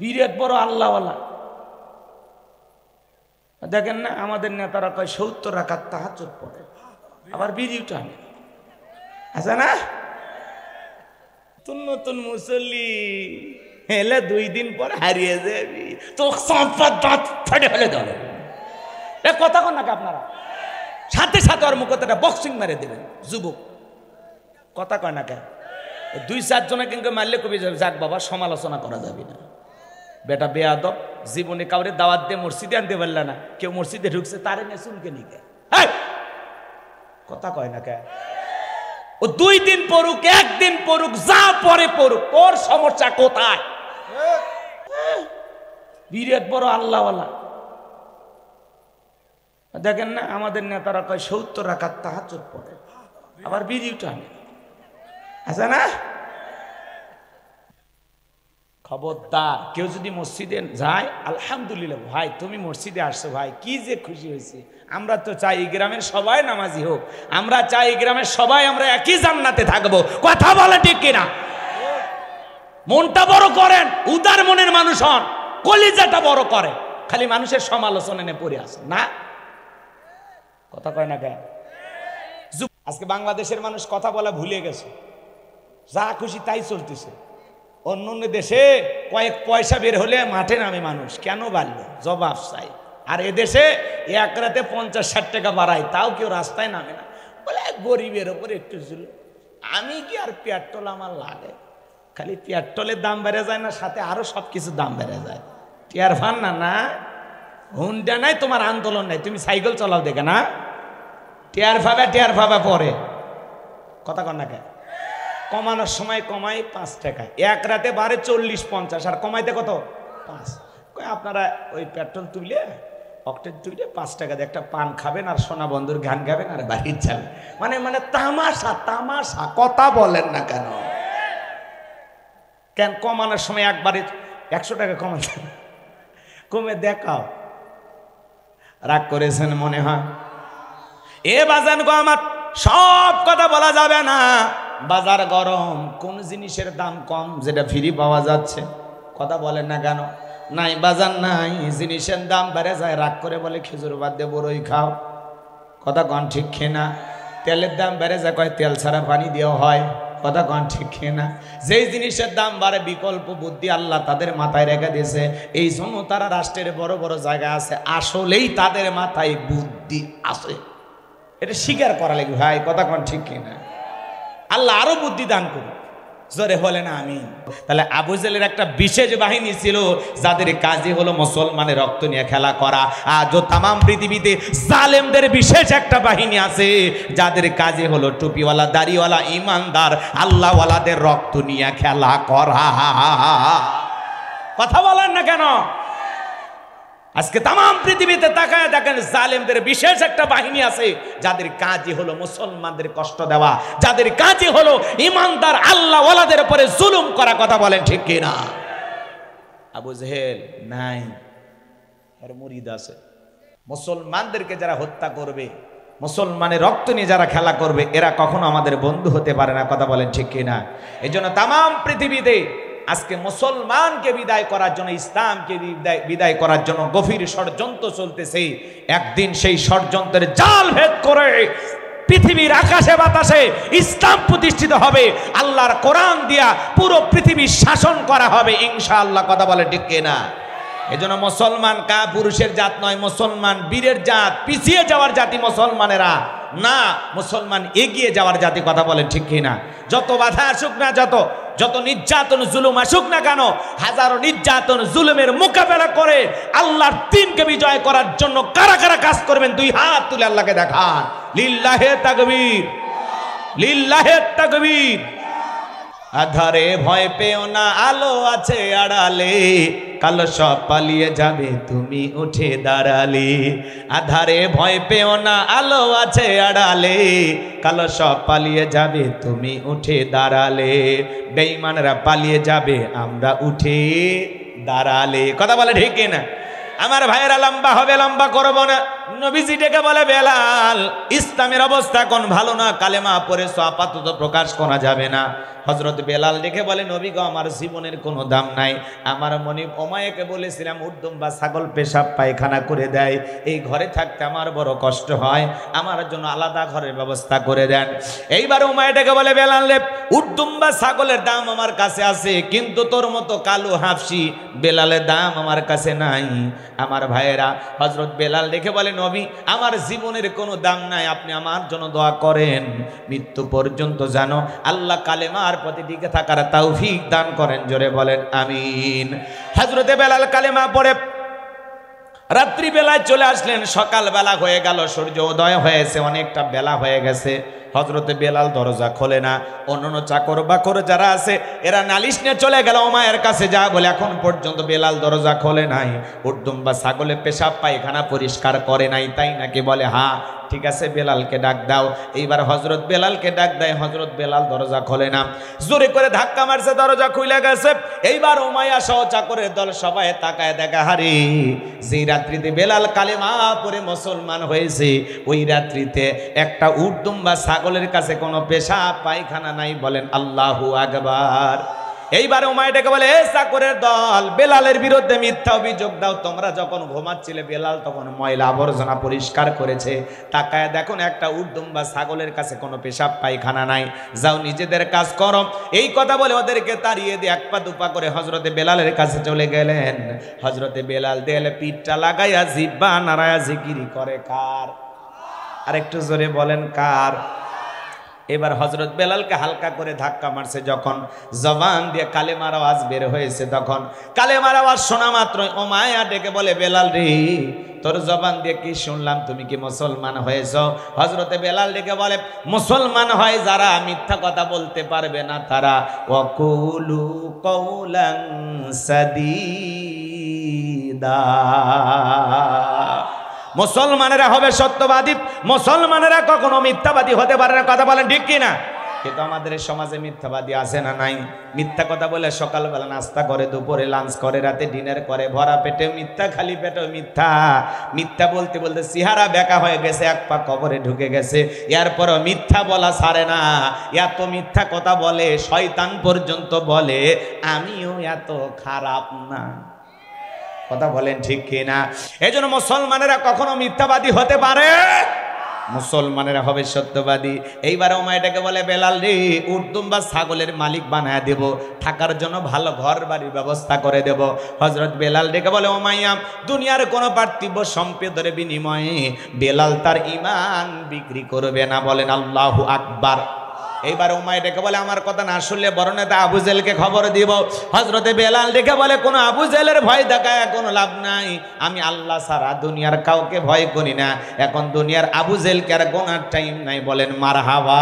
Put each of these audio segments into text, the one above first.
বিরাট বড় আল্লাহওয়ালা দেখেন না আমাদের নেতারা কয় সত্তর রাখার তাহাজুর পড়ে আবার বিড়ি টানে আছে না তুন নতুন মুসল্লি হেলে দুই দিন পর হারিয়ে যাবি তো সম্পদ দাঁত ফেটে ফেলে দেবে এ কথা কন নাকি আপনারা সাথে সাথে ওর একটা বক্সিং মেরে দেবেন যুবক কথা কয় না দুই চারজনে কিন্তু মারলে কবি যাক বাবা সমালোচনা করা যাবে না বেটা বেয়াদব জীবনে কাউরে দাওয়াত দিয়ে মসজিদে আনতে পারলে না কেউ মসজিদে ঢুকছে তারে নিয়ে শুনকে নিকে কথা কয় না কে ও দুই দিন পড়ুক একদিন পড়ুক যা পরে পড়ুক তোর সমস্যা কোথায় বিরাট বড় আল্লাহওয়ালা দেখেন না আমাদের নেতারা কয় সত্তর রাখার তাহাচুর পড়ে আবার বিড়ি টানে আছে না খবরদার কেউ যদি মসজিদে যায় আলহামদুলিল্লাহ ভাই তুমি মসজিদে আসছো ভাই কি যে খুশি হয়েছে আমরা তো চাই এই গ্রামের সবাই নামাজি হোক আমরা চাই এই গ্রামের সবাই আমরা একই জান্নাতে থাকবো কথা বলে ঠিক কিনা মনটা বড় করেন উদার মনের মানুষ হন কলিজাটা বড় করে খালি মানুষের সমালোচনা নিয়ে পড়ে আসেন না কথা কয় না কেন আজকে বাংলাদেশের মানুষ কথা বলা ভুলে গেছে যা খুশি তাই চলতেছে অন্য অন্য দেশে কয়েক পয়সা বের হলে মাঠে নামে মানুষ কেন বাড়লো জবাব চাই আর এদেশে এক রাতে পঞ্চাশ ষাট টাকা বাড়ায় তাও কেউ রাস্তায় নামে না বলে গরিবের ওপরে একটু জুল আমি কি আর পেট্রোল আমার লাগে খালি পেট্রোলের দাম বেড়ে যায় না সাথে আরও সব কিছু দাম বেড়ে যায় টিয়ার ফান না না হুন্ডা নাই তোমার আন্দোলন নাই তুমি সাইকেল চলাও দেখে না টিয়ার ফাবা টিয়ার ফাবা পরে কথা কন না কে কমানোর সময় কমাই পাঁচ টাকা এক রাতে বারে চল্লিশ পঞ্চাশ আর কমাইতে কত পাঁচ আপনারা ওই পেট্রোল তুলে অক্টেন তুলে পাঁচ টাকা দিয়ে একটা পান খাবেন আর সোনা বন্ধুর গান গাবেন আর বাড়ি যাবেন মানে মানে তামাশা তামাশা কথা বলেন না কেন কেন কমানোর সময় একবারে একশো টাকা কমান কমে দেখাও রাগ করেছেন মনে হয় এ বাজান গো আমার সব কথা বলা যাবে না বাজার গরম কোন জিনিসের দাম কম যেটা ফ্রি পাওয়া যাচ্ছে কথা বলেন না কেন নাই বাজার নাই জিনিসের দাম বেড়ে যায় রাগ করে বলে খেজুর বাদ দিয়ে বড়ই খাও কথা কন ঠিক খেনা তেলের দাম বেড়ে যায় কয় তেল ছাড়া পানি দেওয়া হয় কথা কন ঠিক না যেই জিনিসের দাম বাড়ে বিকল্প বুদ্ধি আল্লাহ তাদের মাথায় রেখে দিয়েছে এই জন্য তারা রাষ্ট্রের বড় বড় জায়গা আছে আসলেই তাদের মাথায় বুদ্ধি আছে এটা স্বীকার করা লাগবে ভাই কথা কন ঠিক না আল্লাহ আরও বুদ্ধি দান করুন জোরে হলেন আমি তাহলে আবু জেলের একটা বিশেষ বাহিনী ছিল যাদের কাজে হলো মুসলমানের রক্ত নিয়ে খেলা করা ও তাম পৃথিবীতে জালেমদের বিশেষ একটা বাহিনী আছে যাদের কাজে হলো টুপিওয়ালা দাড়িওয়ালা ইমানদার আল্লাহওয়ালাদের রক্ত নিয়ে খেলা করা কথা বলেন না কেন আজকে তাম পৃথিবীতে তাকায় দেখেন জালেমদের বিশেষ একটা বাহিনী আছে যাদের কাজই হলো মুসলমানদের কষ্ট দেওয়া যাদের কাজই হলো ইমানদার আল্লাহ ওয়ালাদের উপরে জুলুম করা কথা বলেন ঠিক কিনা আবু জেহেল নাই আর মুরিদ আছে মুসলমানদেরকে যারা হত্যা করবে মুসলমানের রক্ত নিয়ে যারা খেলা করবে এরা কখনো আমাদের বন্ধু হতে পারে না কথা বলেন ঠিক কিনা এই জন্য তাম পৃথিবীতে আজকে মুসলমানকে বিদায় করার জন্য ইসলামকে বিদায় বিদায় করার জন্য গভীর ষড়যন্ত্র চলতেছে একদিন সেই ষড়যন্ত্রের জাল ভেদ করে পৃথিবীর আকাশে বাতাসে ইসলাম প্রতিষ্ঠিত হবে আল্লাহর কোরআন দিয়া পুরো পৃথিবীর শাসন করা হবে ইনশাআল্লাহ কথা বলে ঠিক না এজন্য মুসলমান কা পুরুষের জাত নয় মুসলমান বীরের জাত পিছিয়ে যাওয়ার জাতি মুসলমানেরা না মুসলমান এগিয়ে যাওয়ার জাতি কথা বলে ঠিক কিনা যত বাধা আসুক না যত যত নির্যাতন জুলুম আসুক না কেন হাজারো নির্যাতন জুলুমের মোকাবেলা করে আল্লাহর দিনকে বিজয় করার জন্য কারা কারা কাজ করবেন দুই হাত তুলে আল্লাহকে দেখান লিল্লাহে তাকবীর লিল্লাহে তাকবীর আধারে ভয় পেও না আলো আছে আড়ালে কালো সব পালিয়ে যাবে তুমি উঠে দাঁড়ালে আধারে ভয় পেও না আলো আছে আড়ালে কালো সব পালিয়ে যাবে তুমি উঠে দাঁড়ালে বেঈমানরা পালিয়ে যাবে আমরা উঠে দাঁড়ালে কথা বলে ঠিক না আমার ভাইয়েরা লম্বা হবে লম্বা করব না নবীজি ডেকে বলে বেলাল ইসলামের অবস্থা কোন ভালো না কালেমা পরে আপাতত প্রকাশ করা যাবে না হজরত বেলাল দেখে বলে নবী গো আমার জীবনের কোনো দাম নাই আমার মনে অমায়াকে বলেছিলাম উদ্যম বা ছাগল পেশাব পায়খানা করে দেয় এই ঘরে থাকতে আমার বড় কষ্ট হয় আমার জন্য আলাদা ঘরের ব্যবস্থা করে দেন এইবার উমায়াটাকে বলে বেলাল রে উদ্যম বা ছাগলের দাম আমার কাছে আছে কিন্তু তোর মতো কালো হাফসি বেলালের দাম আমার কাছে নাই আমার ভাইয়েরা হজরত বেলাল দেখে বলে নবী আমার জীবনের কোনো দাম নাই আপনি আমার জন্য দোয়া করেন মৃত্যু পর্যন্ত জানো আল্লাহ কালেমার পথে টিকে থাকার তৌফিক দান করেন জোরে বলেন আমিন হজরতে বেলাল কালেমা পড়ে রাত্রিবেলায় চলে আসলেন সকালবেলা হয়ে গেল সূর্য উদয় হয়েছে অনেকটা বেলা হয়ে গেছে হজরতে বেলাল দরজা খোলে না অন্যান্য চাকর বাকর যারা আছে এরা নালিশ নিয়ে চলে গেল মায়ের কাছে যা বলে এখন পর্যন্ত বেলাল দরজা খোলে নাই উর্দুম বা ছাগলে পেশাব পায়খানা পরিষ্কার করে নাই তাই নাকি বলে হ্যাঁ ঠিক আছে বেলালকে ডাক দাও এইবার হজরত বেলালকে ডাক দেয় হজরত বেলাল দরজা খোলে না জোরে করে ধাক্কা মারছে দরজা খুলে গেছে এইবার উমায়া সহ চাকরের দল সবাই তাকায় দেখা হারি যে রাত্রিতে বেলাল কালেমা পরে মুসলমান হয়েছে ওই রাত্রিতে একটা উর্দুম বা ছাগলের কাছে কোনো পেশা পায়খানা নাই বলেন আল্লাহ আকবার এইবার উমায়টাকে বলে এ চাকরের দল বেলালের বিরুদ্ধে মিথ্যা অভিযোগ দাও তোমরা যখন ঘুমাচ্ছিলে বেলাল তখন ময়লা আবর্জনা পরিষ্কার করেছে তাকায় দেখো একটা উর্দুম বা ছাগলের কাছে কোনো পেশাব পায়খানা নাই যাও নিজেদের কাজ করো এই কথা বলে ওদেরকে তাড়িয়ে দিয়ে এক পা দুপা করে হজরতে বেলালের কাছে চলে গেলেন হজরতে বেলাল দেলে পিঠটা লাগাইয়া জিব্বা নারায়া জিকিরি করে কার আর একটু জোরে বলেন কার এবার হজরত বেলালকে হালকা করে ধাক্কা মারছে যখন জবান দিয়ে কালেমার আওয়াজ বের হয়েছে তখন কালেমার আওয়াজ শোনা মাত্র ও মায়া ডেকে বলে বেলাল রে তোর জবান দিয়ে কি শুনলাম তুমি কি মুসলমান হয়েছ হজরতে বেলাল ডেকে বলে মুসলমান হয় যারা মিথ্যা কথা বলতে পারবে না তারা অকুলু কৌলং সাদিদা মুসলমানেরা হবে সত্যবাদী মুসলমানেরা কখনো মিথ্যাবাদী হতে পারে না কথা বলেন ঠিক কিনা কিন্তু আমাদের সমাজে মিথ্যাবাদী আছে না নাই মিথ্যা কথা বলে সকালবেলা নাস্তা করে দুপুরে লাঞ্চ করে রাতে ডিনার করে ভরা পেটে মিথ্যা খালি পেটে মিথ্যা মিথ্যা বলতে বলতে সিহারা বেকা হয়ে গেছে এক পা কবরে ঢুকে গেছে এরপরও মিথ্যা বলা ছাড়ে না এত মিথ্যা কথা বলে শয়তান পর্যন্ত বলে আমিও এত খারাপ না কথা বলেন ঠিক না এই জন্য মুসলমানেরা কখনো মিথ্যাবাদী হতে পারে মুসলমানেরা হবে সত্যবাদী এইবারে ওমায়টাকে বলে বেলাল রে উর্দুম বা ছাগলের মালিক বানায় দেব থাকার জন্য ভালো ঘর বাড়ির ব্যবস্থা করে দেব হজরত বেলাল ডেকে বলে ও ওমাইয়াম দুনিয়ার কোনো পার্থিব সম্পদের বিনিময়ে বেলাল তার ইমান বিক্রি করবে না বলেন আল্লাহু আকবার এইবার উমাই ডেকে বলে আমার কথা না শুনলে বড় নেতা আবু জেলকে খবর দিব হজরতে বেলাল ডেকে বলে কোনো আবু জেলের ভয় দেখায় কোনো লাভ নাই আমি আল্লাহ সারা দুনিয়ার কাউকে ভয় করি না এখন দুনিয়ার আবু জেলকে আর গোনার টাইম নাই বলেন মার হাওয়া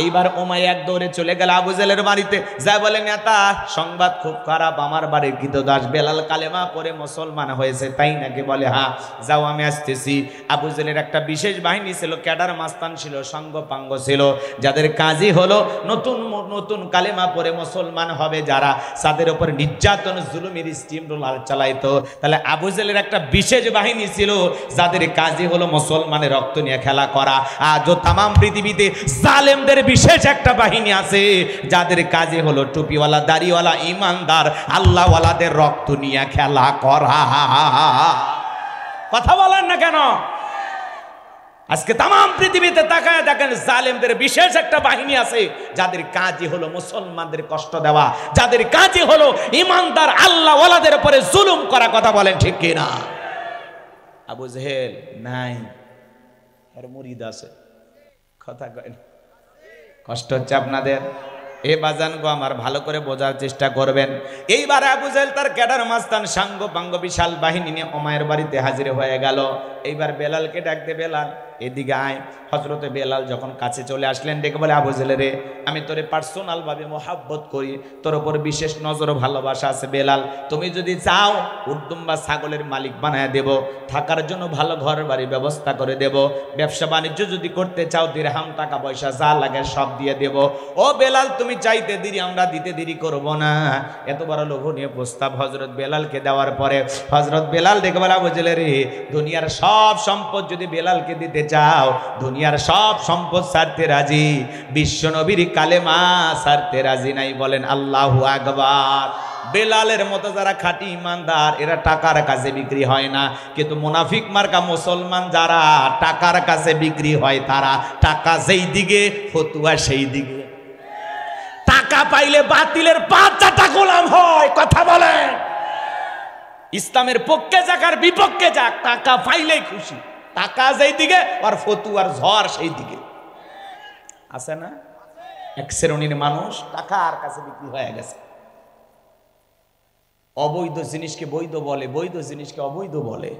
এইবার উমাই এক দৌড়ে চলে গেল আবু জেলের বাড়িতে যা বলে নেতা সংবাদ খুব খারাপ আমার বাড়ির দাস বেলাল কালেমা পরে মুসলমান হয়েছে তাই নাকি বলে হ্যাঁ যাও আমি আসতেছি আবু জেলের একটা বিশেষ বাহিনী ছিল ক্যাডার মাস্তান ছিল সঙ্গ পাঙ্গ ছিল যাদের তাদের কাজই হলো নতুন নতুন কালেমা পরে মুসলমান হবে যারা তাদের ওপর নির্যাতন জুলুমের স্টিম রোলার চালাইতো তাহলে আবু জেলের একটা বিশেষ বাহিনী ছিল যাদের কাজই হলো মুসলমানের রক্ত নিয়ে খেলা করা আজও তামাম পৃথিবীতে সালেমদের বিশেষ একটা বাহিনী আছে যাদের কাজে হলো টুপিওয়ালা দাড়িওয়ালা ইমানদার আল্লাহওয়ালাদের রক্ত নিয়ে খেলা করা কথা বলেন না কেন আজকে তাম পৃথিবীতে তাকায় দেখেন জালেমদের বিশেষ একটা বাহিনী আছে যাদের কাজই হলো মুসলমানদের কষ্ট দেওয়া যাদের কাজই হলো ইমানদার আল্লাহ ওয়ালাদের পরে জুলুম করা কথা বলেন ঠিক কিনা আবু জেহেল নাই আর মুরিদ আছে কথা কয় কষ্ট হচ্ছে আপনাদের এ বাজান গো আমার ভালো করে বোঝার চেষ্টা করবেন এইবারে আবু জেল তার ক্যাডার মাস্তান সাঙ্গ বাঙ্গ বিশাল বাহিনী নিয়ে অমায়ের বাড়িতে হাজির হয়ে গেল এইবার বেলালকে ডাকতে বেলাল এদিকে আয় হজরতে বেলাল যখন কাছে চলে আসলেন ডেকে বলে আবু রে আমি তোরে পার্সোনালভাবে মোহাব্বত করি তোর ওপর বিশেষ নজর ভালোবাসা আছে বেলাল তুমি যদি চাও বা ছাগলের মালিক বানায় দেব থাকার জন্য ভালো ঘর বাড়ির ব্যবস্থা করে দেব ব্যবসা বাণিজ্য যদি করতে চাও দিরহাম টাকা পয়সা যা লাগে সব দিয়ে দেব ও বেলাল তুমি চাইতে দেরি আমরা দিতে দেরি করব না এত বড় লোভনীয় প্রস্তাব হজরত বেলালকে দেওয়ার পরে হজরত বেলাল দেখে বলে আবু রে দুনিয়ার সব সম্পদ যদি বেলালকে দিতে চাও দুনিয়ার সব সম্পদ সারতে রাজি বিশ্ব বিশ্বনবীর কালেমা সারতে রাজি নাই বলেন আল্লাহ আকবর বেলালের মতো যারা খাটি ইমানদার এরা টাকার কাছে বিক্রি হয় না কিন্তু মুনাফিক মার্কা মুসলমান যারা টাকার কাছে বিক্রি হয় তারা টাকা যেই দিকে ফতুয়া সেই দিকে টাকা পাইলে বাতিলের বাচ্চাটা গোলাম হয় কথা বলেন ইসলামের পক্ষে যাক আর বিপক্ষে যাক টাকা পাইলেই খুশি টাকা যেই দিকে আর ফতুয়ার ঝড় সেই দিকে আছে না এক শ্রেণীর মানুষ টাকা আর কাছে বিক্রি হয়ে গেছে অবৈধ জিনিসকে বৈধ বলে বৈধ জিনিসকে অবৈধ বলে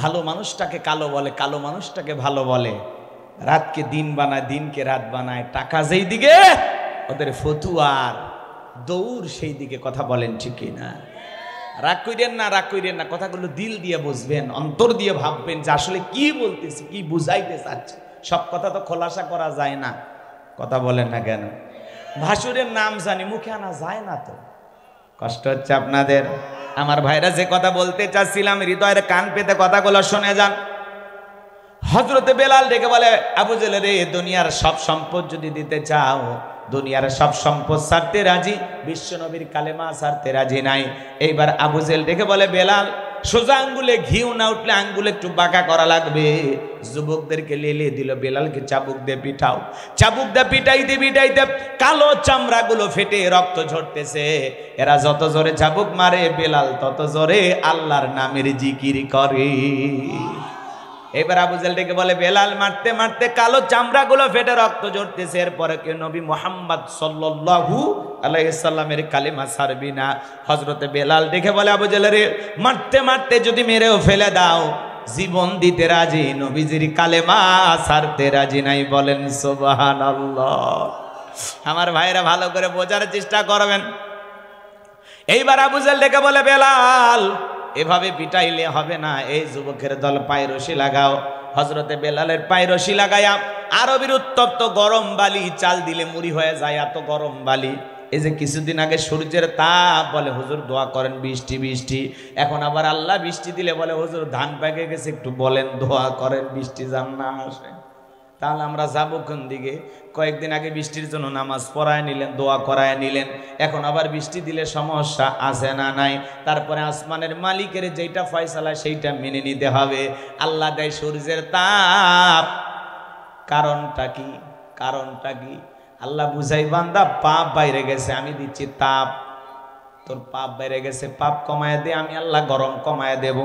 ভালো মানুষটাকে কালো বলে কালো মানুষটাকে ভালো বলে রাতকে দিন বানায় দিনকে রাত বানায় টাকা যেই দিকে ওদের ফতুয়ার দৌড় সেই দিকে কথা বলেন ঠিক না রাগ করেন না রাগ করেন না কথাগুলো দিল দিয়ে বুঝবেন অন্তর দিয়ে ভাববেন যে আসলে কি বলতেছি কি বুঝাইতে চাচ্ছে সব কথা তো খোলাসা করা যায় না কথা বলেন না কেন ভাসুরের নাম জানি মুখে আনা যায় না তো কষ্ট হচ্ছে আপনাদের আমার ভাইরা যে কথা বলতে চাচ্ছিলাম হৃদয়ের কান পেতে কথাগুলো শুনে যান হজরতে বেলাল ডেকে বলে আবু জেলে রে দুনিয়ার সব সম্পদ যদি দিতে চাও দুনিয়ার সব সম্পদ সারতে রাজি বিশ্বনবীর কালেমা সারতে রাজি নাই এইবার আবু জেল ডেকে বলে বেলাল সোজা আঙ্গুলে ঘিউ না উঠলে আঙ্গুলে একটু বাঁকা করা লাগবে যুবকদেরকে লেলে দিল বেলালকে চাবুক দিয়ে পিঠাও চাবুক দিয়ে পিটাই দে কালো চামড়াগুলো ফেটে রক্ত ঝরতেছে এরা যত জোরে চাবুক মারে বেলাল তত জোরে আল্লাহর নামের জিকির করে এবার আবু ডেকে বলে বেলাল মারতে মারতে কালো চামড়াগুলো ফেটে রক্ত জড়তেছে এরপরে কেউ নবী মোহাম্মদ সাল্লু আলাইসাল্লামের কালিমা সারবি না হজরতে বেলাল দেখে বলে আবু জালারে মারতে মারতে যদি মেরেও ফেলে দাও জীবন দিতে রাজি নবীজির কালেমা সারতে রাজি নাই বলেন সোবাহান আমার ভাইরা ভালো করে বোঝার চেষ্টা করবেন এইবার আবু ডেকে বলে বেলাল এভাবে পিটাইলে হবে না এই যুবকের দল পায়ে রশি লাগাও হজরতে বেলালের পায়ে রশি লাগায়া আরবির উত্তপ্ত গরম বালি চাল দিলে মুড়ি হয়ে যায় এত গরম বালি এই যে কিছুদিন আগে সূর্যের তাপ বলে হুজুর দোয়া করেন বৃষ্টি বৃষ্টি এখন আবার আল্লাহ বৃষ্টি দিলে বলে হুজুর ধান পেকে গেছে একটু বলেন দোয়া করেন বৃষ্টি যান না আসে তাহলে আমরা যাব কোন দিকে কয়েকদিন আগে বৃষ্টির জন্য নামাজ পড়ায় নিলেন দোয়া করায় নিলেন এখন আবার বৃষ্টি দিলে সমস্যা আছে না নাই তারপরে আসমানের মালিকের যেটা ফয়সালা সেইটা মেনে নিতে হবে আল্লাহ দেয় সূর্যের তাপ কারণটা কি কারণটা কি আল্লাহ বুঝাই বান্দা পাপ বাইরে গেছে আমি দিচ্ছি তাপ তোর পাপ বাইরে গেছে পাপ কমায় দে আমি আল্লাহ গরম কমায় দেবো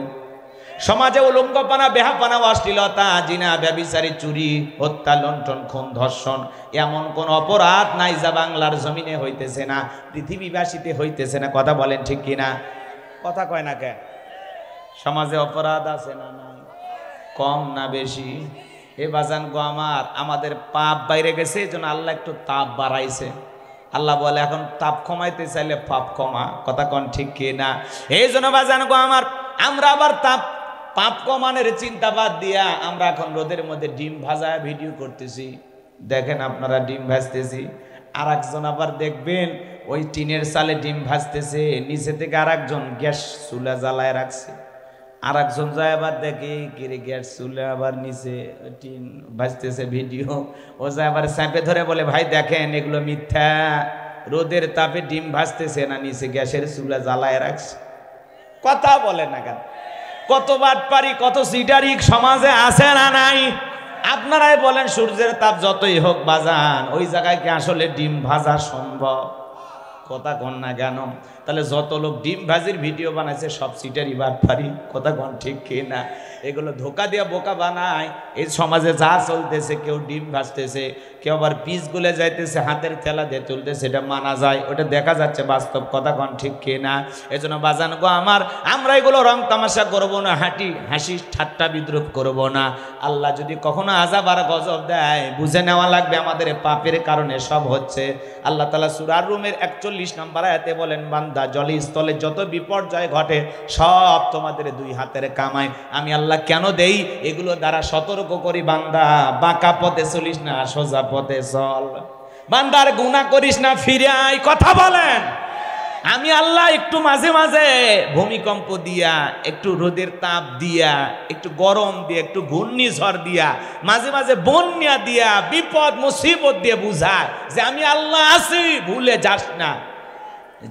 সমাজে উলঙ্গপানা বেহাপানা অশ্লীলতা জিনা ব্যবিচারী চুরি হত্যা লণ্ঠন খুন ধর্ষণ এমন কোন অপরাধ নাই যা বাংলার জমিনে হইতেছে না পৃথিবীবাসীতে হইতেছে না কথা বলেন ঠিক কিনা কথা কয় না কেন সমাজে অপরাধ আছে না না কম না বেশি এ বাজান গো আমার আমাদের পাপ বাইরে গেছে এই জন্য আল্লাহ একটু তাপ বাড়াইছে আল্লাহ বলে এখন তাপ কমাইতে চাইলে পাপ কমা কথা কন ঠিক কি না এই জন্য বাজান গো আমার আমরা আবার তাপ পাপ কমানের চিন্তা বাদ দিয়া আমরা এখন রোদের মধ্যে ডিম ভাজা ভিডিও করতেছি দেখেন আপনারা ডিম ভাজতেছি আর একজন আবার দেখবেন ওই টিনের চালে ডিম ভাজতেছে নিচে থেকে আর একজন গ্যাস চুলা জ্বালায় রাখছে আর একজন যায় আবার দেখে কিরে গ্যাস চুলে আবার নিচে টিন ভাজতেছে ভিডিও ও যায় আবার স্যাঁপে ধরে বলে ভাই দেখেন এগুলো মিথ্যা রোদের তাপে ডিম ভাজতেছে না নিচে গ্যাসের চুলা জ্বালায় রাখছে কথা বলে না কেন কত পারি কত সিটারিক সমাজে আছে না নাই আপনারাই বলেন সূর্যের তাপ যতই হোক বাজান ওই জায়গায় কি আসলে ডিম ভাজা সম্ভব কথা কন না কেন তাহলে যত লোক ডিম ভাজির ভিডিও বানাইছে সব সিটারই বার পারি কথা কন ঠিক কে না এগুলো ধোকা দিয়া বোকা বানায় এই সমাজে যা চলতেছে কেউ ডিম ভাজতেছে কেউ আবার পিস গুলে যাইতেছে হাতের থেলা দিয়ে তুলতেছে এটা মানা যায় ওটা দেখা যাচ্ছে বাস্তব কথা কন ঠিক কে না এই জন্য বাজান গো আমার আমরা এগুলো রং তামাশা করবো না হাঁটি হাসি ঠাট্টা বিদ্রুপ করব না আল্লাহ যদি কখনো আজাব আর গজব দেয় বুঝে নেওয়া লাগবে আমাদের পাপের কারণে সব হচ্ছে আল্লাহ তালা সুরার রুমের একচল্লিশ নম্বর আয়াতে বলেন বান্দা খোদা জলে স্থলে যত বিপর্যয় ঘটে সব তোমাদের দুই হাতের কামাই আমি আল্লাহ কেন দেই এগুলো দ্বারা সতর্ক করি বান্দা বাঁকা পথে চলিস না সোজা পথে চল বান্দার গুণা করিস না ফিরে আয় কথা বলেন আমি আল্লাহ একটু মাঝে মাঝে ভূমিকম্প দিয়া একটু রোদের তাপ দিয়া একটু গরম দিয়া একটু ঘূর্ণিঝড় দিয়া মাঝে মাঝে বন্যা দিয়া বিপদ মুসিবত দিয়ে বুঝায় যে আমি আল্লাহ আছি ভুলে যাস না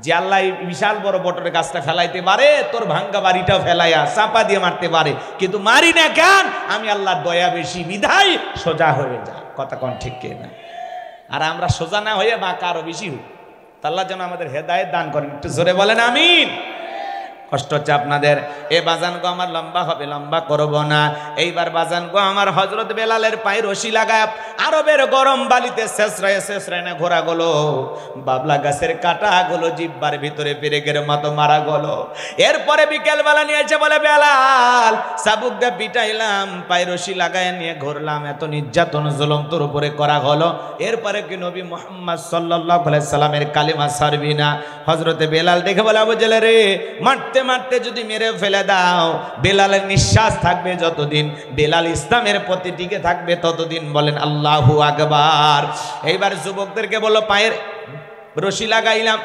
যে আল্লাহ বিশাল বড় বটরের গাছটা ফেলাইতে পারে তোর ভাঙ্গা বাড়িটাও ফেলাইয়া চাপা দিয়ে মারতে পারে কিন্তু মারি না কেন আমি আল্লাহ দয়া বেশি বিধায় সোজা হয়ে যা কথা কন ঠিক কে না আর আমরা সোজা না হয়ে বাঁকা আরো বেশি হই আল্লাহ যেন আমাদের হেদায়ত দান করেন একটু জোরে বলেন আমিন কষ্ট হচ্ছে আপনাদের এ বাজান গো আমার লম্বা হবে লম্বা করব না এইবার বাজান গো আমার হজরত বেলালের পায়ে রশি লাগা আরবের গরম বালিতে শেষ শেষরায় শেষ না ঘোরা গলো বাবলা গাছের কাটা গলো জিব্বার ভিতরে পেরেকের মতো মারা গলো এরপরে বিকেল বেলা বলে বেলাল সাবুক দে পিটাইলাম পায়ে রশি লাগায় নিয়ে ঘুরলাম এত নির্যাতন জুলম তোর উপরে করা হলো এরপরে কি নবী মোহাম্মদ সাল্লাহ সাল্লামের কালিমা সারবি না হজরতে বেলাল দেখে বলে আবু জেলে রে মারতে মারতে মারতে যদি মেরে ফেলে দাও বেলালের নিঃশ্বাস থাকবে যতদিন বেলাল ইসলামের প্রতি টিকে থাকবে ততদিন বলেন আল্লাহু আকবার এইবার যুবকদেরকে বলো পায়ের রশি লাগাইলাম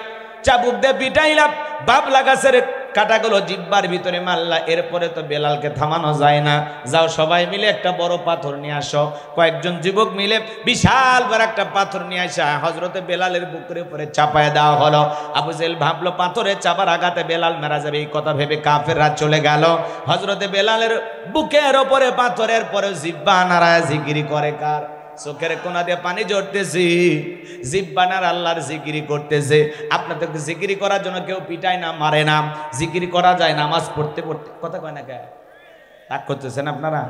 চাবুক দিয়ে পিটাইলাম বাপ লাগাছে কাটাগুলো জিব্বার ভিতরে মারলা এরপরে তো বেলালকে থামানো যায় না যাও সবাই মিলে একটা বড় পাথর নিয়ে আসো কয়েকজন যুবক মিলে বিশাল বড় একটা পাথর নিয়ে আসা হজরতে বেলালের বুকের উপরে চাপায় দেওয়া হলো আবু জেল ভাবলো পাথরে চাপার আঘাতে বেলাল মারা যাবে এই কথা ভেবে কাফেররা চলে গেল হজরতে বেলালের বুকের ওপরে পাথরের পরে জিব্বা নারায় জিগিরি করে কার চোখের কোনা দিয়ে পানি ঝরতেছি জিব্বানার আল্লাহর জিকিরি করতেছে আপনাদের জিকিরি করার জন্য কেউ পিটায় না মারে না জিকিরি করা যায় নামাজ পড়তে পড়তে কথা কয় না কে রাগ করতেছেন আপনারা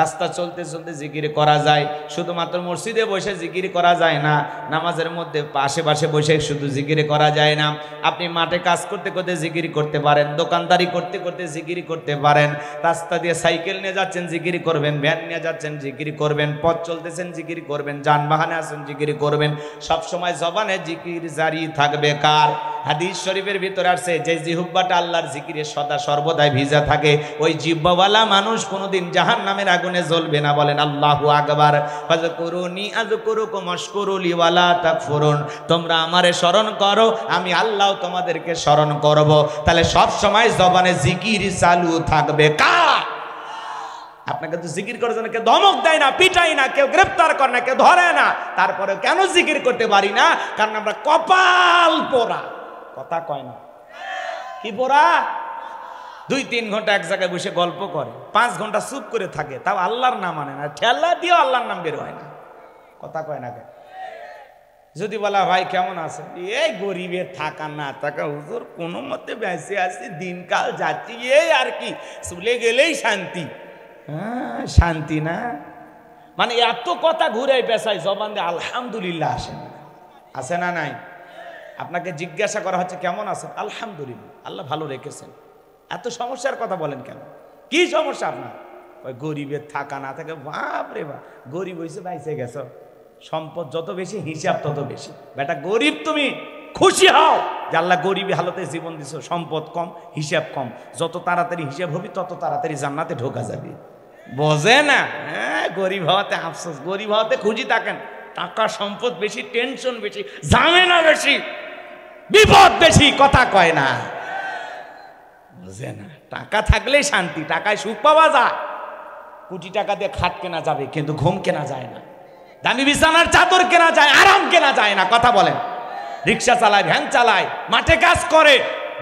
রাস্তা চলতে চলতে জিকির করা যায় শুধুমাত্র মসজিদে বসে জিকির করা যায় না নামাজের মধ্যে আশেপাশে বসে শুধু জিকির করা যায় না আপনি মাঠে কাজ করতে করতে জিকির করতে পারেন দোকানদারি করতে করতে জিকির করতে পারেন রাস্তা দিয়ে সাইকেল নিয়ে যাচ্ছেন জিকির করবেন ভ্যান নিয়ে যাচ্ছেন জিকির করবেন পথ চলতেছেন জিকির করবেন যানবাহনে আছেন জিকির করবেন সবসময় জবানে জিকির জারি থাকবে কার হাদিস শরীফের ভিতরে আসছে যে জিহুব্বাটা আল্লাহর জিকিরে সদা সর্বদাই ভিজা থাকে ওই জিব্বাওয়ালা মানুষ কোনোদিন জাহান নামের আগুনে জ্বলবে না বলেন আল্লাহু আকবার করুনি আজ করুক মস্করুলিওয়ালা তা ফুরুন তোমরা আমারে স্মরণ করো আমি আল্লাহ তোমাদেরকে স্মরণ করব তাহলে সব সময় জবানে জিকির চালু থাকবে কা আপনাকে তো জিকির করার জন্য কেউ ধমক দেয় না পিটাই না কেউ গ্রেফতার করে না কেউ ধরে না তারপরে কেন জিকির করতে পারি না কারণ আমরা কপাল পোড়া কথা কয় না কি বোরা দুই তিন ঘন্টা এক জায়গায় বসে গল্প করে পাঁচ ঘন্টা চুপ করে থাকে তাও আল্লাহর নাম আনে না ঠেলা দিয়েও আল্লাহর নাম বের হয় না কথা কয় না কেন যদি বলা ভাই কেমন আছে এই গরিবের থাকা না থাকা হুজুর কোনো মতে বেঁচে আছি দিনকাল যাচ্ছি এই আর কি চলে গেলেই শান্তি হ্যাঁ শান্তি না মানে এত কথা ঘুরে পেশায় জবান দিয়ে আলহামদুলিল্লাহ আসে না আসে না নাই আপনাকে জিজ্ঞাসা করা হচ্ছে কেমন আছেন আলহামদুলিল্লাহ আল্লাহ ভালো রেখেছেন এত সমস্যার কথা বলেন কেন কি সমস্যা আপনার ওই গরিবের থাকা না থাকে বাপ রে বাপ গরিব হয়েছে বাইসে গেছ সম্পদ যত বেশি হিসাব তত বেশি বেটা গরিব তুমি খুশি হও যে আল্লাহ গরিব হালতে জীবন দিছ সম্পদ কম হিসাব কম যত তাড়াতাড়ি হিসাব হবি তত তাড়াতাড়ি জান্নাতে ঢোকা যাবে বোঝে না হ্যাঁ গরিব হওয়াতে আফসোস গরিব হওয়াতে খুঁজি থাকেন টাকা সম্পদ বেশি টেনশন বেশি না বেশি বিপদ বেশি কথা কয় না বুঝে না টাকা থাকলে শান্তি টাকায় সুখ পাওয়া যায় কোটি টাকা দিয়ে খাট কেনা যাবে কিন্তু ঘুম কেনা যায় না দামি বিছানার চাদর কেনা যায় আরাম কেনা যায় না কথা বলেন রিক্সা চালায় ভ্যান চালায় মাঠে কাজ করে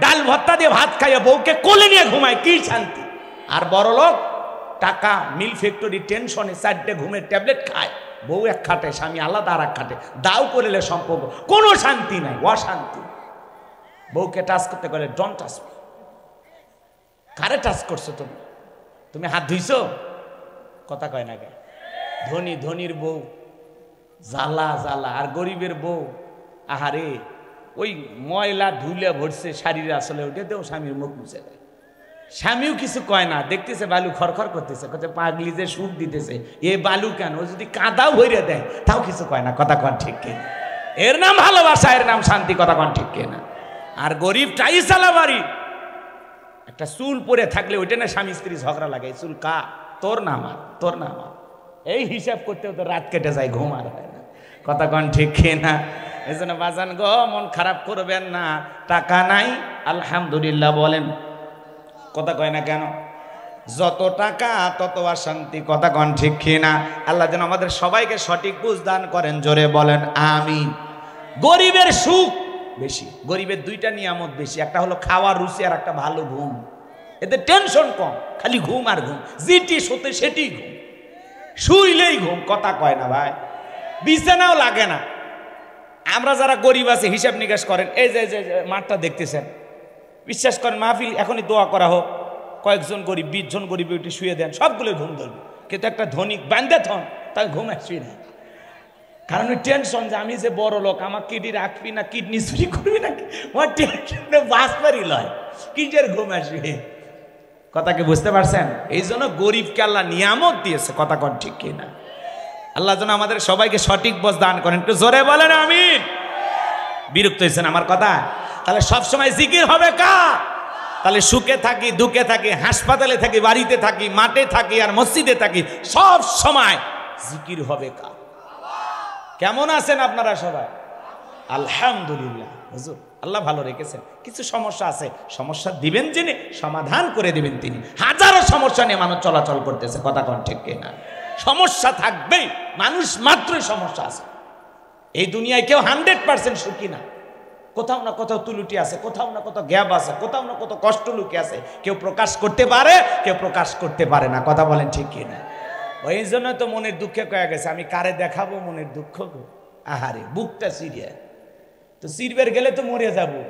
ডাল ভত্তা দিয়ে ভাত খাইয়ে বউকে কোলে নিয়ে ঘুমায় কি শান্তি আর বড় লোক টাকা মিল ফ্যাক্টরি টেনশনে চারটে ঘুমের ট্যাবলেট খায় বউ এক খাটে স্বামী আলাদা আর এক খাটে দাও করিলে সম্পর্ক কোনো শান্তি নাই অশান্তি বউকে টাচ করতে গেলে ডন টাচ কারে টাচ করছো তুমি তুমি হাত ধুইছো কথা কয় না কেন ধনী ধনির বউ জ্বালা জ্বালা আর গরিবের বউ আহারে ওই ময়লা ধুলে ভরছে শাড়ির আসলে উঠে দেও স্বামীর মুখ মুছে দেয় স্বামীও কিছু কয় না দেখতেছে বালু খরখর করতেছে কত পাগলি যে সুখ দিতেছে এ বালু কেন ও যদি কাঁদাও হইরে দেয় তাও কিছু কয় না কথা কন ঠিক কে এর নাম ভালোবাসা এর নাম শান্তি কথা কন ঠিক কে না আর গরিব টাই চালাবারি একটা চুল পরে থাকলে ওইটা না স্বামী স্ত্রী ঝগড়া লাগে চুল কা তোর না আমার তোর না আমার এই হিসাব করতে তো রাত কেটে যায় ঘুম আর হয় না কথা কন ঠিক কে না এই জন্য বাজান গ মন খারাপ করবেন না টাকা নাই আলহামদুলিল্লাহ বলেন কথা কয় না কেন যত টাকা তত অশান্তি কথা কন ঠিক না আল্লাহ যেন আমাদের সবাইকে সঠিক বুঝ দান করেন জোরে বলেন আমি গরিবের সুখ বেশি গরিবের দুইটা নিয়ামত বেশি একটা হলো খাওয়া রুচি আর একটা ভালো ঘুম এতে টেনশন কম খালি ঘুম আর ঘুম যেটি সতে সেটি ঘুম শুইলেই ঘুম কথা কয় না ভাই বিছানাও লাগে না আমরা যারা গরিব আছে হিসাব নিকাশ করেন এই যে মাঠটা দেখতেছেন বিশ্বাস করেন মাহফিল এখনই দোয়া করা হোক কয়েকজন গরিব বিশজন গরিব ওইটি শুয়ে দেন সবগুলো ঘুম ধরবে কিন্তু একটা ধনিক ব্যান্ধে থন তাকে ঘুম শুয়ে না কারণ ওই টেনশন যে আমি যে বড় লোক আমার কিডনি রাখবি না কিডনি চুরি করবি না আমার টেনশনে বাঁচবারই লয় কিসের ঘুম আসবে কথাকে বুঝতে পারছেন এই জন্য গরিবকে আল্লাহ নিয়ামত দিয়েছে কথা কন ঠিক কি না আল্লাহ যেন আমাদের সবাইকে সঠিক বস দান করেন একটু জোরে বলেন আমি বিরক্ত হয়েছেন আমার কথা তাহলে সবসময় জিকির হবে কা তাহলে সুখে থাকি দুঃখে থাকি হাসপাতালে থাকি বাড়িতে থাকি মাঠে থাকি আর মসজিদে থাকি সব সময় জিকির হবে কা কেমন আছেন আপনারা সবাই আলহামদুলিল্লাহ হুজুর আল্লাহ ভালো রেখেছেন কিছু সমস্যা আছে সমস্যা দিবেন যিনি সমাধান করে দিবেন তিনি হাজারো সমস্যা নিয়ে মানুষ চলাচল করতেছে কথা কন ঠিক না সমস্যা থাকবেই মানুষ মাত্রই সমস্যা আছে এই দুনিয়ায় কেউ হান্ড্রেড পার্সেন্ট সুখী না কোথাও না কোথাও তুলুটি আছে কোথাও না কোথাও গ্যাপ আছে কোথাও না কোথাও কষ্ট লুকে আছে কেউ প্রকাশ করতে পারে কেউ প্রকাশ করতে পারে না কথা বলেন ঠিক কি না ওই জন্য তো মনের দুঃখে কয়ে গেছে আমি কারে দেখাবো মনের দুঃখ আহারে বুকটা সিরিয়া তো সিরবের গেলে তো মরে যাবো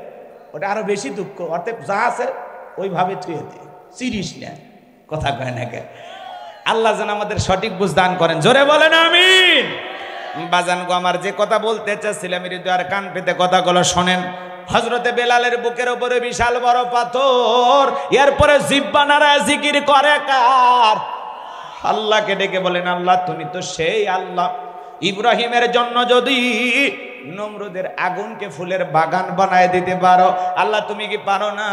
ওটা আরো বেশি দুঃখ অর্থাৎ যা আছে ওইভাবে থুয়ে দে সিরিস না কথা কয় না কে আল্লাহ যেন আমাদের সঠিক বুঝ দান করেন জোরে বলেন আমিন বাজান গো আমার যে কথা বলতে চাচ্ছিলাম হৃদয়ার কান পেতে কথাগুলো শোনেন হজরতে বেলালের বুকের ওপরে বিশাল বড় পাথর এরপরে নারায় জিকির করে কার আল্লাহকে ডেকে বলেন আল্লাহ তুমি তো সেই আল্লাহ ইব্রাহিমের জন্য যদি নমরুদের আগুনকে ফুলের বাগান বানায় দিতে পারো আল্লাহ তুমি কি পারো না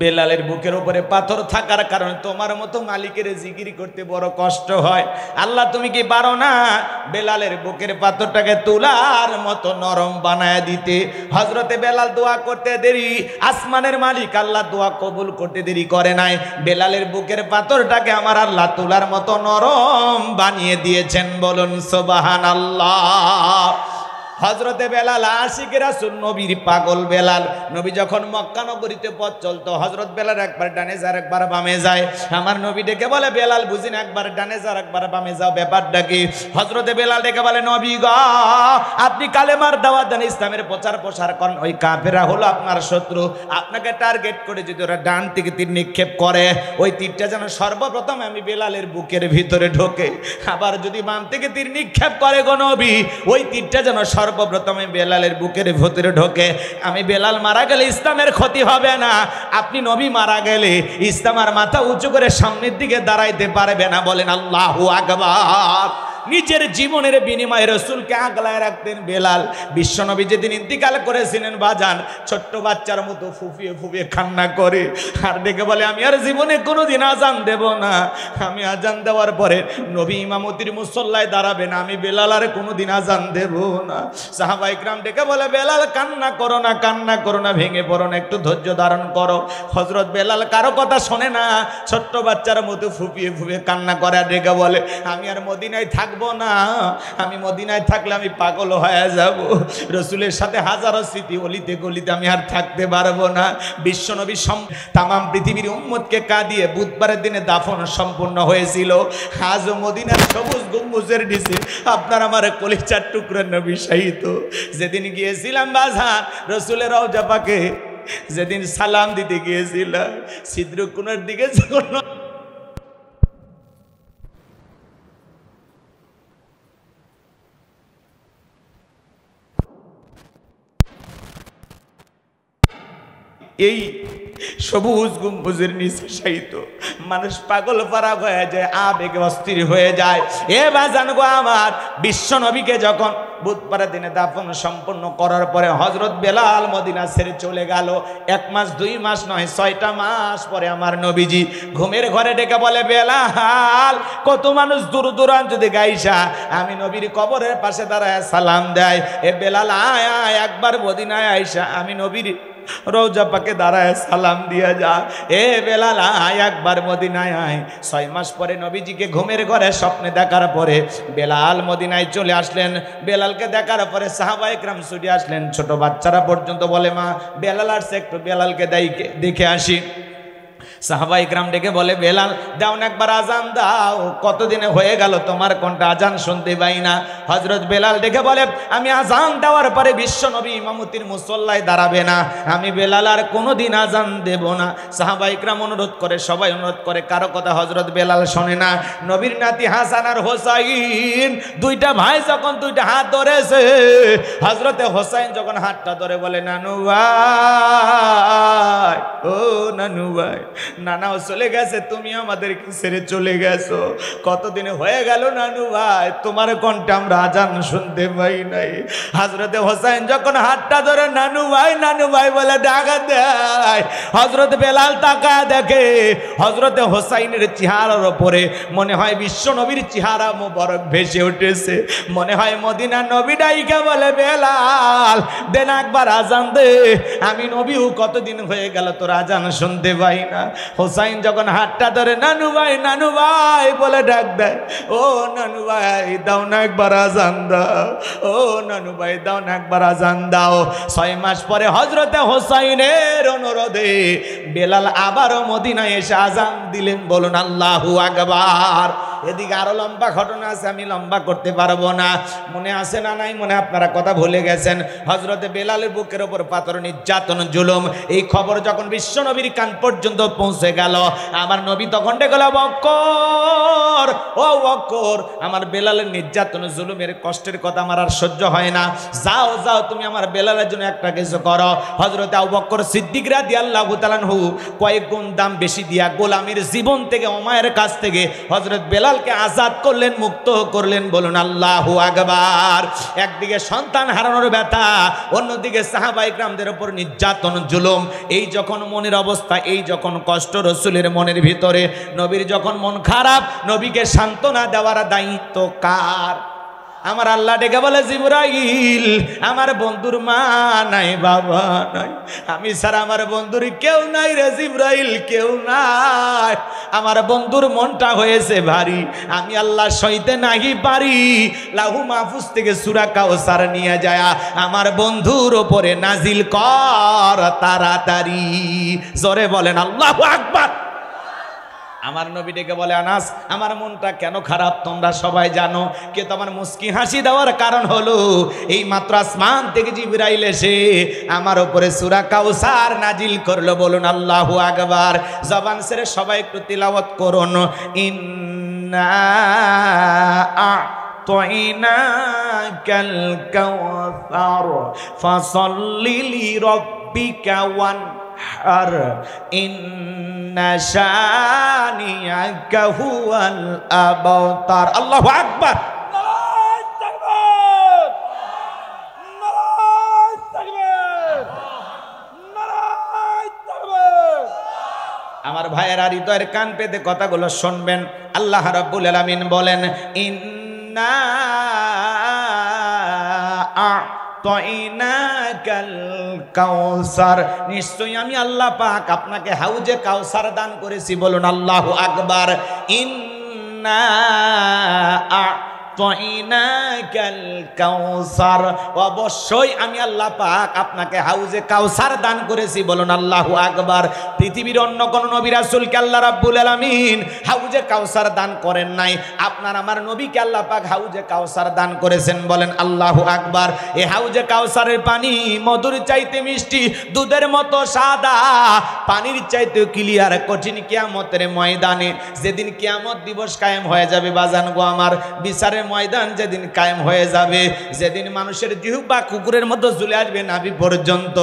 বেলালের বুকের উপরে পাথর থাকার কারণে তোমার মতো মালিকের জিগিরি করতে বড় কষ্ট হয় আল্লাহ তুমি কি পারো না বেলালের বুকের পাথরটাকে তোলার মতো নরম বানায় দিতে হজরতে বেলাল দোয়া করতে দেরি আসমানের মালিক আল্লাহ দোয়া কবুল করতে দেরি করে নাই বেলালের বুকের পাথরটাকে আমার আল্লাহ তোলার মতো নরম বানিয়ে দিয়েছেন বলুন সোবাহান আল্লাহ হজরতে বেলাল আশিকেরা নবীর পাগল বেলাল নবী যখন মক্কা নগরীতে পথ চলতো হজরত বেলাল একবার ডানে যার একবার বামে যায় আমার নবী ডেকে বলে বেলাল বুঝিন একবার ডানে যার একবার বামে যাও ব্যাপারটা কি হজরতে বেলাল ডেকে বলে নবী গ আপনি কালেমার দাওয়া দেন ইসলামের প্রচার প্রসার করেন ওই কাফেরা হলো আপনার শত্রু আপনাকে টার্গেট করে যদি ওরা ডান থেকে তীর নিক্ষেপ করে ওই তীরটা যেন সর্বপ্রথম আমি বেলালের বুকের ভিতরে ঢোকে আবার যদি বাম থেকে তীর নিক্ষেপ করে গো নবী ওই তীরটা যেন সর্ব সর্বপ্রথমে বেলালের বুকের ভেতরে ঢোকে আমি বেলাল মারা গেলে ইসলামের ক্ষতি হবে না আপনি নবী মারা গেলে ইসলাম মাথা উঁচু করে সামনের দিকে দাঁড়াইতে পারবে না বলেন আল্লাহু আকবার নিজের জীবনের বিনিময়ে রসুলকে আগলায় রাখতেন বেলাল বিশ্বনবী যেদিন ইন্তিকাল করেছিলেন বাজান ছোট্ট বাচ্চার মতো ফুপিয়ে ফুপিয়ে কান্না করে আর ডেকে বলে আমি আর জীবনে কোনোদিন আজান দেব না আমি আজান দেওয়ার পরে নবী ইমামতির মুসল্লায় দাঁড়াবেন আমি বেলাল আর কোনোদিন আজান দেব না সাহাবা ইকরাম ডেকে বলে বেলাল কান্না করো না কান্না করো না ভেঙে পড়ো না একটু ধৈর্য ধারণ করো হজরত বেলাল কারো কথা শোনে না ছোট্ট বাচ্চার মতো ফুপিয়ে ফুপিয়ে কান্না করে আর ডেকে বলে আমি আর মদিনায় থাকবো থাকবো না আমি মদিনায় থাকলে আমি পাগল হয়ে যাব রসুলের সাথে হাজারো স্মৃতি অলিতে গলিতে আমি আর থাকতে পারবো না বিশ্বনবী সম তামাম পৃথিবীর উম্মদকে কাঁদিয়ে বুধবারের দিনে দাফন সম্পূর্ণ হয়েছিল আজ মদিনার সবুজ গম্বুজের নিচে আপনার আমার কলিচার টুকরা নবী সাহিত যেদিন গিয়েছিলাম বাজার রসুলের রওজাপাকে যেদিন সালাম দিতে গিয়েছিলাম সিদ্রুকুনের দিকে যখন এই সবুজ গুম্বুজের নিচে সাইত মানুষ পাগল পারা হয়ে যায় আবেগে অস্থির হয়ে যায় এ বাজান গো আমার বিশ্ব নবীকে যখন বুধবারের দিনে দাফন সম্পন্ন করার পরে হজরত বেলাল মদিনা ছেড়ে চলে গেল এক মাস দুই মাস নয় ছয়টা মাস পরে আমার নবীজি ঘুমের ঘরে ডেকে বলে বেলাল কত মানুষ দূর দূরান্ত থেকে আইসা আমি নবীর কবরের পাশে দাঁড়ায় সালাম দেয় এ বেলাল আয় আয় একবার মদিনায় আইসা আমি নবীর রৌজা পাকে দাঁড়ায় সালাম দিয়া যা এ বেলাল একবার মদিনায় আয় ছয় মাস পরে নবীজিকে ঘুমের ঘরে স্বপ্নে দেখার পরে বেলাল মদিনায় চলে আসলেন বেলালকে দেখার পরে সাহাবা একরাম ছুটে আসলেন ছোট বাচ্চারা পর্যন্ত বলে মা বেলাল আসছে একটু বেলালকে দেখে আসি সাহাবাই গ্রাম ডেকে বলে বেলাল দাও না একবার আজান দাও কতদিনে হয়ে গেল তোমার কোনটা আজান শুনতে পাই না হজরত বেলাল ডেকে বলে আমি আজান দেওয়ার পরে বিশ্ব নবী ইমামতির মুসল্লায় দাঁড়াবে না আমি বেলাল আর কোনোদিন আজান দেব না সাহাবাই গ্রাম অনুরোধ করে সবাই অনুরোধ করে কারো কথা হজরত বেলাল শোনে না নবীর নাতি হাসান আর হোসাইন দুইটা ভাই যখন দুইটা হাত ধরেছে হজরতে হোসাইন যখন হাতটা ধরে বলে নানু ভাই ও নানু ভাই নানাও চলে গেছে তুমি আমাদের ছেড়ে চলে গেছো কতদিনে হয়ে গেল নানু ভাই তোমার কণ্ঠে আমরা আজান শুনতে পাই নাই হজরতে হোসাইন যখন হাতটা ধরে নানু ভাই নানু ভাই বলে ডাকা দেয় হজরত বেলাল তাকা দেখে হজরতে হোসাইনের চেহারার ওপরে মনে হয় বিশ্ব নবীর চেহারা মোবারক ভেসে উঠেছে মনে হয় মদিনা নবী ডাইকে বলে বেলাল দেন একবার আজান দে আমি নবীও কতদিন হয়ে গেল তোর আজান শুনতে পাই না হোসাইন যখন হাতটা ধরে নানু ভাই নানু ভাই বলে ডাক দেয় ও নানু ভাই দাও না একবার আজান দাও ও নানু ভাই দাও না একবার আজান দাও ছয় মাস পরে হজরতে হোসাইনের অনুরোধে বেলাল আবারও মদিনায় এসে আজান দিলেন বলুন আল্লাহু আকবার এদিকে আরো লম্বা ঘটনা আছে আমি লম্বা করতে পারবো না মনে আসে না নাই মনে আপনারা কথা ভুলে গেছেন হজরতে বেলালের বুকের ওপর পাথর নির্যাতন জুলুম এই খবর যখন বিশ্ব নবীর কান পর্যন্ত পৌঁছে গেল আমার নবী তখন গেল বকর ও বকর আমার বেলালের নির্যাতন জুলুমের কষ্টের কথা আমার আর সহ্য হয় না যাও যাও তুমি আমার বেলালের জন্য একটা কিছু করো হজরত বকর সিদ্দিকরা দিয়ে আল্লাহ হু কয়েক গুণ দাম বেশি দিয়া গোলামের জীবন থেকে অমায়ের কাছ থেকে হজরত বেলাল বেলালকে আজাদ করলেন মুক্ত করলেন বলুন আল্লাহ আকবার একদিকে সন্তান হারানোর ব্যথা অন্যদিকে সাহাবা ইকরামদের ওপর নির্যাতন জুলুম এই যখন মনের অবস্থা এই যখন কষ্ট রসুলের মনের ভিতরে নবীর যখন মন খারাপ নবীকে সান্ত্বনা দেওয়ার দায়িত্ব কার আমার আল্লাহ ডেকে বলে জিবরাইল আমার বন্ধুর মা নাই বাবা নাই আমি স্যার আমার বন্ধুর কেউ নাই রে জিবরাইল কেউ নাই আমার বন্ধুর মনটা হয়েছে ভারী আমি আল্লাহ সইতে নাহি পারি লাহু মাহফুজ থেকে সুরা সার নিয়ে যায় আমার বন্ধুর ওপরে নাজিল কর তাড়াতাড়ি জোরে বলেন আল্লাহ আকবার আমার নবী ডেকে বলে আনাস আমার মনটা কেন খারাপ তোমরা সবাই জানো কে তোমার মুস্কি হাসি দেওয়ার কারণ হলো এই মাত্র আসমান থেকে জিবরাইল এসে আমার ওপরে সুরা কাউসার নাজিল করলো বলুন আল্লাহু আকবার জবান সেরে সবাই একটু তিলাওয়াত করুন ইন্না أعطيناك কাউসার ফাসাল্লি লিরাব্বিকা وانحر আর আল্লাহ আকবার আমার ভাইয়ের আর হৃদয়ের কান পেতে কথাগুলো শুনবেন আল্লাহ রব্বুল আলমিন বলেন ইন্না কাউসার নিশ্চয়ই আমি আল্লাহ পাক আপনাকে হাউজে কাউসার দান করেছি বলুন আল্লাহ আকবার ইন্না অবশ্যই আমি আল্লাহ পাক আপনাকে হাউজে কাউসার দান করেছি বলুন আল্লাহ আকবার পৃথিবীর অন্য কোন নবী আসুলকে আল্লাহ রাব্বুল আলমিন হাউজে কাউসার দান করেন নাই আপনার আমার নবীকে আল্লাহ পাক হাউজে কাউসার দান করেছেন বলেন আল্লাহ আকবার এ হাউজে কাউসারের পানি মধুর চাইতে মিষ্টি দুধের মতো সাদা পানির চাইতে ক্লিয়ার কঠিন কিয়ামতের ময়দানে যেদিন কিয়ামত দিবস কায়েম হয়ে যাবে বাজান গো আমার বিচারের ময়দান যেদিন কায়েম হয়ে যাবে যেদিন মানুষের জিহু বা কুকুরের মধ্যে জুলে আসবে নাবি পর্যন্ত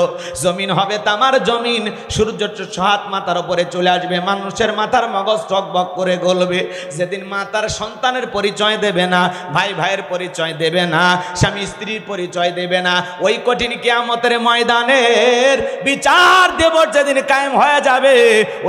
জমিন হবে তামার জমিন সূর্য সাত মাথার ওপরে চলে আসবে মানুষের মাথার মগজ টকবক করে গলবে যেদিন মাতার সন্তানের পরিচয় দেবে না ভাই ভাইয়ের পরিচয় দেবে না স্বামী স্ত্রীর পরিচয় দেবে না ওই কঠিন কেয়ামতের ময়দানের বিচার দিবস যেদিন কায়েম হয়ে যাবে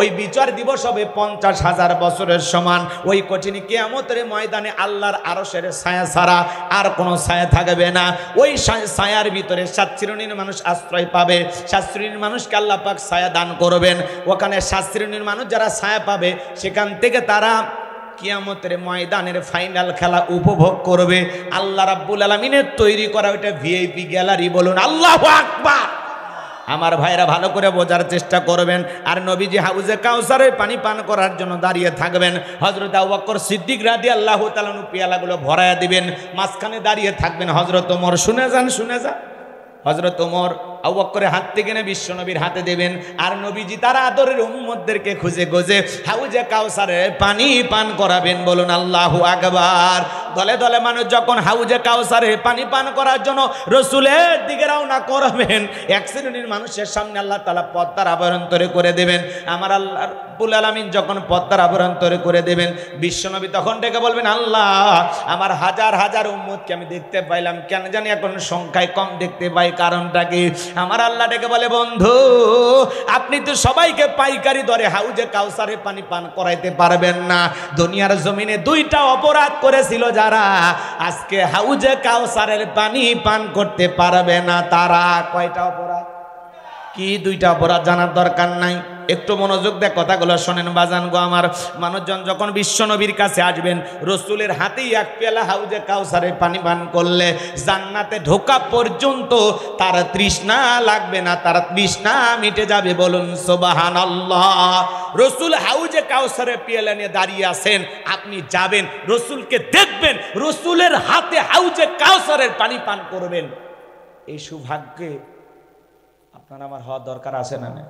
ওই বিচার দিবস হবে পঞ্চাশ হাজার বছরের সমান ওই কঠিন কেয়ামতের ময়দানে আল্লাহর আরসের মানুষের ছায়া ছাড়া আর কোনো ছায়া থাকবে না ওই ছায়ার ভিতরে সাত শ্রেণীর মানুষ আশ্রয় পাবে সাত শ্রেণীর মানুষকে আল্লাহ পাক ছায়া দান করবেন ওখানে সাত শ্রেণীর মানুষ যারা ছায়া পাবে সেখান থেকে তারা কিয়ামতের ময়দানের ফাইনাল খেলা উপভোগ করবে আল্লাহ রাব্বুল আলমিনের তৈরি করা ওইটা ভিআইপি গ্যালারি বলুন আল্লাহ আকবার আমার ভাইরা ভালো করে বোঝার চেষ্টা করবেন আর নবীজি হাউজে কাউসারে পানি পান করার জন্য দাঁড়িয়ে থাকবেন হজরত আবাক্কর সিদ্দিক রাদি আল্লাহ তালানু পেয়ালাগুলো ভরায় দিবেন মাঝখানে দাঁড়িয়ে থাকবেন হজরত ওমর শুনে যান শুনে যান হজরত ওমর করে হাত থেকে না বিশ্বনবীর হাতে দেবেন আর নবীজি তার আদরের উম্মদদেরকে খুঁজে গোজে হাউজে কাউসারে পানি পান করাবেন বলুন আল্লাহ আকবার দলে দলে মানুষ যখন হাউজে কাউসারে পানি পান করার জন্য রসুলের দিকে রওনা করবেন এক শ্রেণীর মানুষের সামনে আল্লাহ তালা পদ্মার আবরণ তরে করে দেবেন আমার আল্লাহ রব্বুল আলামিন যখন পদ্মার আবরণ তরে করে দেবেন বিশ্বনবী তখন ডেকে বলবেন আল্লাহ আমার হাজার হাজার উম্মদকে আমি দেখতে পাইলাম কেন জানি এখন সংখ্যায় কম দেখতে পাই কারণটা কি আমার আল্লাহ ডেকে বলে বন্ধু আপনি তো সবাইকে পাইকারি দরে হাউজে কাউসারে পানি পান করাইতে পারবেন না দুনিয়ার জমিনে দুইটা অপরাধ করেছিল যারা আজকে হাউজে কাউসারের পানি পান করতে পারবে না তারা কয়টা অপরাধ কি দুইটা অপরাধ জানার দরকার নাই একটু মনোযোগ দেয় কথাগুলো শোনেন বাজান গো আমার মানুষজন যখন বিশ্বনবীর কাছে আসবেন রসুলের হাতেই এক পেলা হাউজে কাউসারে পানি পান করলে জান্নাতে ঢোকা পর্যন্ত তার তৃষ্ণা লাগবে না তার তৃষ্ণা মিটে যাবে বলুন সোবাহান আল্লাহ রসুল হাউজে কাউসারে পিয়ালা নিয়ে দাঁড়িয়ে আছেন আপনি যাবেন রসুলকে দেখবেন রসুলের হাতে হাউজে কাউসারের পানি পান করবেন এই সৌভাগ্যে আপনার আমার হওয়া দরকার আছে না না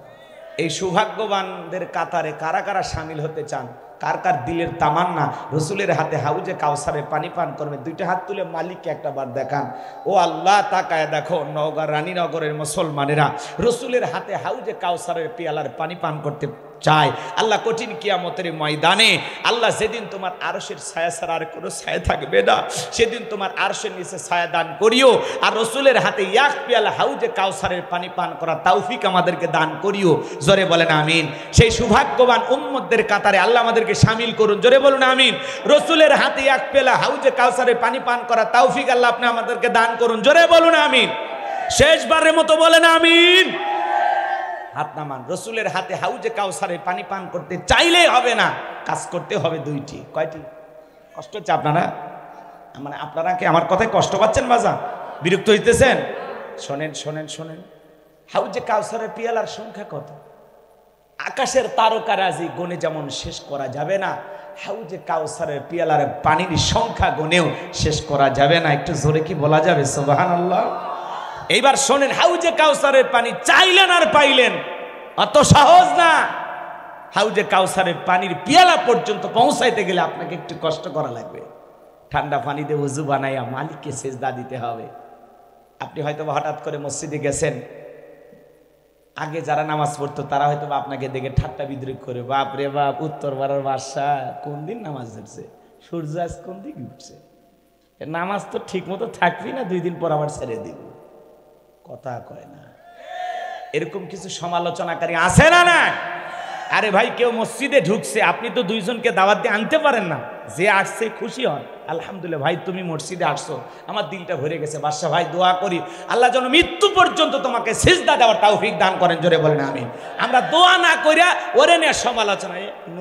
এই সৌভাগ্যবানদের কাতারে কারা কারা সামিল হতে চান কার কার দিলের তামান্না রসুলের হাতে হাউজে কাউসারে পানি পান করবে দুইটা হাত তুলে মালিককে একটা বার দেখান ও আল্লাহ তাকায় দেখো নওগাঁ রানীনগরের মুসলমানেরা রসুলের হাতে হাউজে কাউসারের পেয়ালার পানি পান করতে চায় আল্লাহ কঠিন কিয়ামতের ময়দানে আল্লাহ যেদিন তোমার আরসের ছায়া ছাড়া আর কোনো ছায়া থাকবে না সেদিন তোমার আরসের নিচে ছায়া দান করিও আর রসুলের হাতে ইয়াক পিয়াল হাউজে কাউসারের পানি পান করা তাউফিক আমাদেরকে দান করিও জোরে বলেন আমিন সেই সৌভাগ্যবান উম্মদের কাতারে আল্লাহ আমাদেরকে সামিল করুন জোরে বলুন আমিন রসুলের হাতে ইয়াক পেলা হাউজে কাউসারের পানি পান করা তাউফিক আল্লাহ আপনি আমাদেরকে দান করুন জোরে বলুন আমিন শেষবারের মতো বলেন আমিন হাত নামান রসুলের হাতে হাউজে কাউসারে পানি পান করতে চাইলে হবে না কাজ করতে হবে দুইটি কয়টি কষ্ট হচ্ছে আপনারা মানে আপনারা কি আমার কথায় কষ্ট পাচ্ছেন বাজা বিরক্ত হইতেছেন শোনেন শোনেন শোনেন হাউজে কাউসারের পিয়ালার সংখ্যা কত আকাশের তারকারাজি গনে যেমন শেষ করা যাবে না হাউজে কাউসারের পিয়ালার পানির সংখ্যা গনেও শেষ করা যাবে না একটু জোরে কি বলা যাবে সোবাহান আল্লাহ এইবার শোনেন হাউজে কাউসারের পানি চাইলেন আর পাইলেন অত সহজ না হাউজে কাউসারের পানির পিয়ালা পর্যন্ত পৌঁছাইতে গেলে আপনাকে একটু কষ্ট করা লাগবে ঠান্ডা পানিতে উজু বানাইয়া মালিককে সেজদা দিতে হবে আপনি হয়তো হঠাৎ করে মসজিদে গেছেন আগে যারা নামাজ পড়তো তারা হয়তো আপনাকে দেখে ঠাট্টা বিদ্রোহ করে বাপ রে বাপ উত্তর বাড়ার বাসা কোন দিন নামাজ ধরছে সূর্য আজ কোন দিকে উঠছে নামাজ তো ঠিক মতো থাকবি না দুই দিন পর আবার ছেড়ে দিবি কথা কয় না এরকম কিছু সমালোচনাকারী আছে না না আরে ভাই কেউ মসজিদে ঢুকছে আপনি তো দুইজনকে দাওয়াত দিয়ে আনতে পারেন না যে আসছে খুশি হন আলহামদুলিল্লাহ ভাই তুমি মসজিদে আসছো আমার দিলটা ভরে গেছে বাদশাহ ভাই দোয়া করি আল্লাহ যেন মৃত্যু পর্যন্ত তোমাকে সিজদা দেওয়ার তৌফিক দান করেন জোরে বলেন আমি আমরা দোয়া না করিয়া ওরে নিয়ে সমালোচনায়